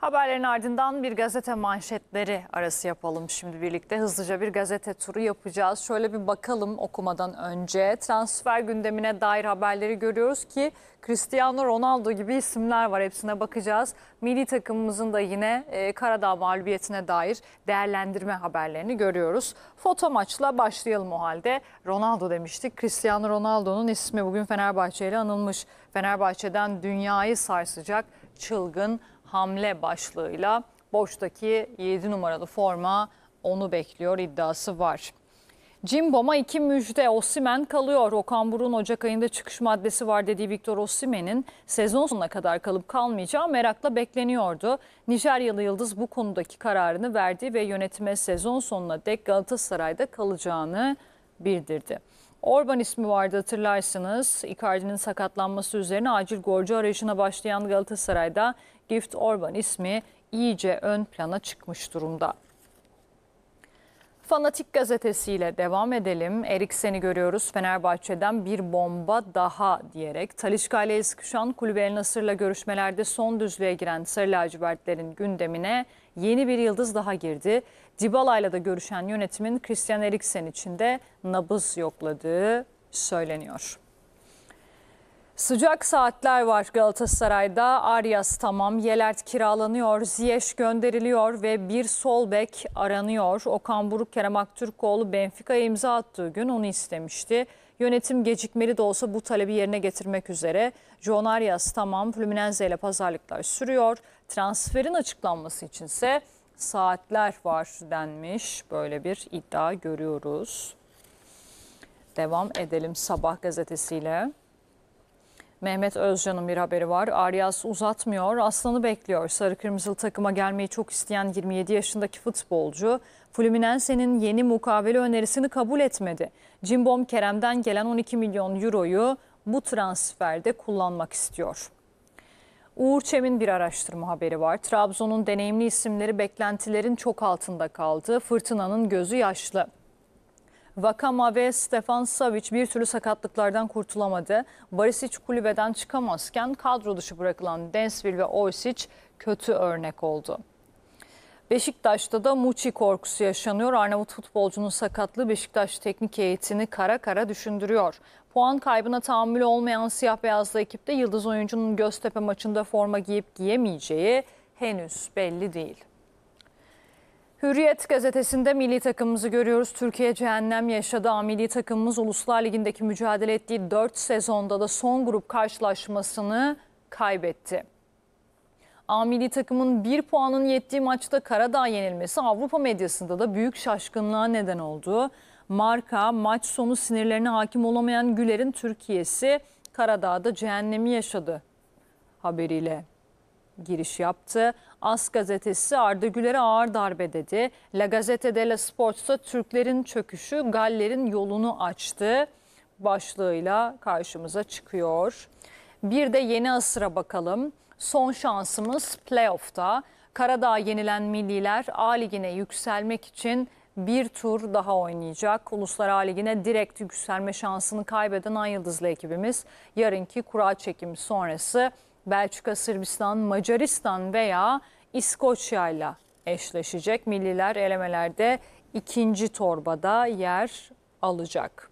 Haberlerin ardından bir gazete manşetleri arası yapalım şimdi birlikte. Hızlıca bir gazete turu yapacağız. Şöyle bir bakalım okumadan önce. Transfer gündemine dair haberleri görüyoruz ki Cristiano Ronaldo gibi isimler var. Hepsine bakacağız. Milli takımımızın da yine e, Karadağ mağlubiyetine dair değerlendirme haberlerini görüyoruz. Foto maçla başlayalım o halde. Ronaldo demiştik. Cristiano Ronaldo'nun ismi bugün Fenerbahçe ile anılmış. Fenerbahçe'den dünyayı sarsacak çılgın hamle başlığıyla boştaki 7 numaralı forma onu bekliyor iddiası var. Cimbom'a iki müjde Osimen kalıyor. Okan Burun Ocak ayında çıkış maddesi var dediği Victor Osimen'in sezon sonuna kadar kalıp kalmayacağı merakla bekleniyordu. Nijeryalı Yıldız bu konudaki kararını verdi ve yönetime sezon sonuna dek Galatasaray'da kalacağını bildirdi. Orban ismi vardı hatırlarsınız. Icardi'nin sakatlanması üzerine acil golcü arayışına başlayan Galatasaray'da Gift Orban ismi iyice ön plana çıkmış durumda. Fanatik gazetesiyle devam edelim. Eriksen'i görüyoruz. Fenerbahçe'den bir bomba daha diyerek. Talişka ile Eskişan Kulübe El Nasır'la görüşmelerde son düzlüğe giren Sarı Lacivertlerin gündemine yeni bir yıldız daha girdi. Dybala'yla da görüşen yönetimin Christian Eriksen için de nabız yokladığı söyleniyor. Sıcak saatler var Galatasaray'da. Arias tamam, Yelert kiralanıyor, Ziyech gönderiliyor ve bir sol bek aranıyor. Okan Buruk, Kerem Aktürkoğlu Benfica'ya imza attığı gün onu istemişti. Yönetim gecikmeli de olsa bu talebi yerine getirmek üzere. John Arias tamam, Fluminense ile pazarlıklar sürüyor. Transferin açıklanması içinse saatler var denmiş. Böyle bir iddia görüyoruz. Devam edelim Sabah gazetesiyle. Mehmet Özcan'ın bir haberi var. Arias uzatmıyor, aslanı bekliyor. Sarı kırmızılı takıma gelmeyi çok isteyen 27 yaşındaki futbolcu Fluminense'nin yeni mukavele önerisini kabul etmedi. Cimbom Kerem'den gelen 12 milyon euroyu bu transferde kullanmak istiyor. Uğur Çem'in bir araştırma haberi var. Trabzon'un deneyimli isimleri beklentilerin çok altında kaldı. Fırtınanın gözü yaşlı. Vakama ve Stefan Savic bir türlü sakatlıklardan kurtulamadı. Barisic kulübeden çıkamazken kadro dışı bırakılan Densville ve Oysic kötü örnek oldu. Beşiktaş'ta da Muçi korkusu yaşanıyor. Arnavut futbolcunun sakatlığı Beşiktaş teknik heyetini kara kara düşündürüyor. Puan kaybına tahammül olmayan siyah beyazlı ekipte yıldız oyuncunun Göztepe maçında forma giyip giyemeyeceği henüz belli değil. Hürriyet gazetesinde milli takımımızı görüyoruz. Türkiye cehennem yaşadı. Milli takımımız Uluslar Ligi'ndeki mücadele ettiği 4 sezonda da son grup karşılaşmasını kaybetti. A milli takımın 1 puanın yettiği maçta Karadağ yenilmesi Avrupa medyasında da büyük şaşkınlığa neden oldu. Marka, maç sonu sinirlerine hakim olamayan Güler'in Türkiye'si Karadağ'da cehennemi yaşadı haberiyle giriş yaptı. As gazetesi Arda Güler'e ağır darbe dedi. La de la Sport'sa Türklerin çöküşü Galler'in yolunu açtı başlığıyla karşımıza çıkıyor. Bir de yeni asıra bakalım. Son şansımız playoff'ta. Karadağ yenilen milliler A Ligi'ne yükselmek için bir tur daha oynayacak. Uluslar A Ligi'ne direkt yükselme şansını kaybeden Ay Yıldızlı ekibimiz yarınki kura çekimi sonrası Belçika, Sırbistan, Macaristan veya İskoçya ile eşleşecek. Milliler elemelerde ikinci torbada yer alacak.